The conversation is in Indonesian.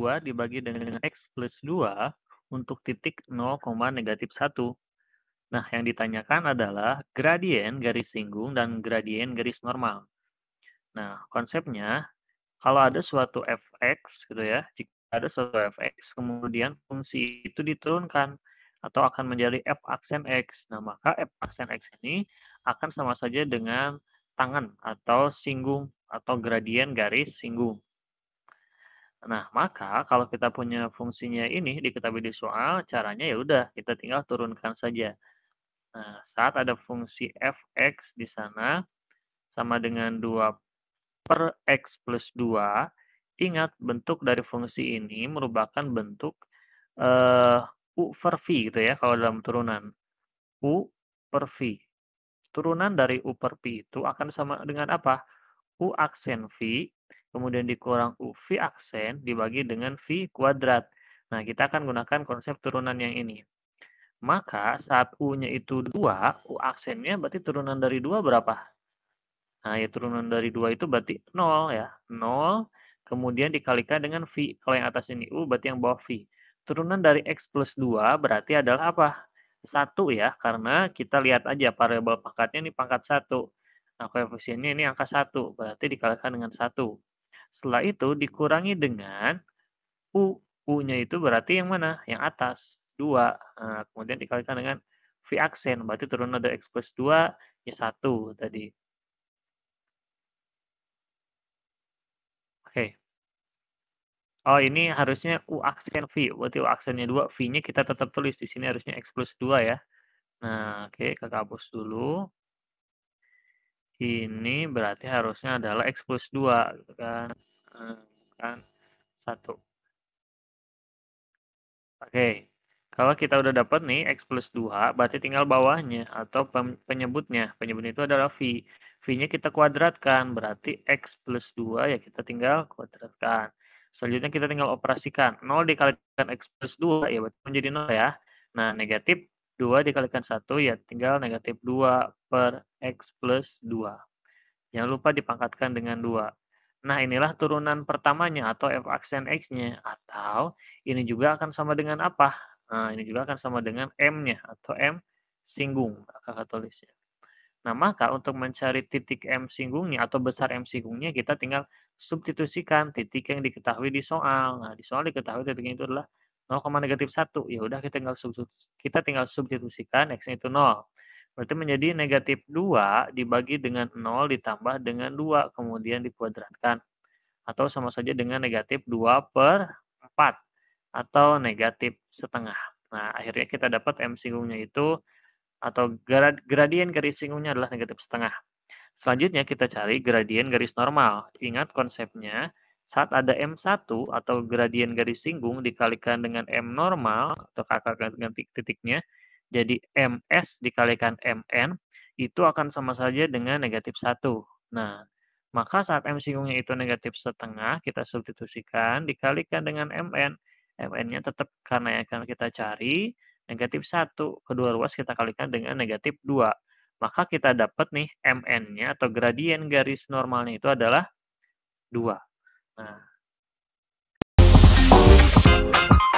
2 dibagi dengan X plus 2 untuk titik 0, negatif 1. Nah, yang ditanyakan adalah gradien garis singgung dan gradien garis normal. Nah, konsepnya, kalau ada suatu fx, gitu ya, jika ada suatu fx, kemudian fungsi itu diturunkan atau akan menjadi f aksen x. Nah, maka f aksen x ini akan sama saja dengan tangan atau singgung atau gradien garis singgung. Nah, maka kalau kita punya fungsinya ini diketahui di soal, caranya ya udah kita tinggal turunkan saja. Nah, saat ada fungsi fx di sana sama dengan 2 per x plus 2, ingat bentuk dari fungsi ini merupakan bentuk uh, u per v gitu ya kalau dalam turunan. u per v. Turunan dari u per v itu akan sama dengan apa? u aksen v kemudian dikurang U V aksen dibagi dengan V kuadrat. Nah, kita akan gunakan konsep turunan yang ini. Maka saat U-nya itu 2, U aksennya berarti turunan dari 2 berapa? Nah, ya turunan dari 2 itu berarti 0 ya. 0, kemudian dikalikan dengan V. Kalau yang atas ini U, berarti yang bawah V. Turunan dari X plus 2 berarti adalah apa? 1 ya, karena kita lihat aja variabel pangkatnya ini pangkat 1. Nah, koefisiennya ini angka 1, berarti dikalikan dengan 1. Setelah itu dikurangi dengan U. U-nya itu berarti yang mana? Yang atas. 2. Nah, kemudian dikalikan dengan V aksen. Berarti turun ada X plus 2, Y1 tadi. Oke. Okay. Oh, ini harusnya U aksen V. Berarti U aksennya 2, V-nya kita tetap tulis. Di sini harusnya X plus 2 ya. Nah, oke, okay, kakak hapus dulu. Ini berarti harusnya adalah X plus 2, kan bukan satu. Oke, kalau kita udah dapat nih x plus 2, berarti tinggal bawahnya atau penyebutnya. Penyebut itu adalah v. V-nya kita kuadratkan, berarti x plus 2 ya kita tinggal kuadratkan. Selanjutnya kita tinggal operasikan. 0 dikalikan x plus 2 ya berarti menjadi 0 ya. Nah, negatif 2 dikalikan 1 ya tinggal negatif 2 per x plus 2. Jangan lupa dipangkatkan dengan 2. Nah, inilah turunan pertamanya atau f aksen x-nya. Atau ini juga akan sama dengan apa? Nah, ini juga akan sama dengan m-nya atau m singgung, kakak tulisnya. Nah, maka untuk mencari titik m singgungnya atau besar m singgungnya, kita tinggal substitusikan titik yang diketahui di soal. Nah, di soal diketahui titiknya itu adalah 0, negatif 1. Ya udah kita tinggal kita tinggal substitusikan x-nya itu 0. Berarti menjadi negatif 2 dibagi dengan 0 ditambah dengan 2 kemudian dikuadratkan. Atau sama saja dengan negatif 2 per 4 atau negatif setengah. Nah, akhirnya kita dapat M singgungnya itu atau grad, gradien garis singgungnya adalah negatif setengah. Selanjutnya kita cari gradien garis normal. Ingat konsepnya, saat ada M1 atau gradien garis singgung dikalikan dengan M normal atau kakak ganti titiknya, jadi MS dikalikan MN itu akan sama saja dengan negatif 1. Nah, maka saat M singgungnya itu negatif setengah, kita substitusikan, dikalikan dengan MN. MN-nya tetap karena yang akan kita cari, negatif 1. Kedua ruas kita kalikan dengan negatif 2. Maka kita dapat nih MN-nya atau gradien garis normalnya itu adalah 2. Nah.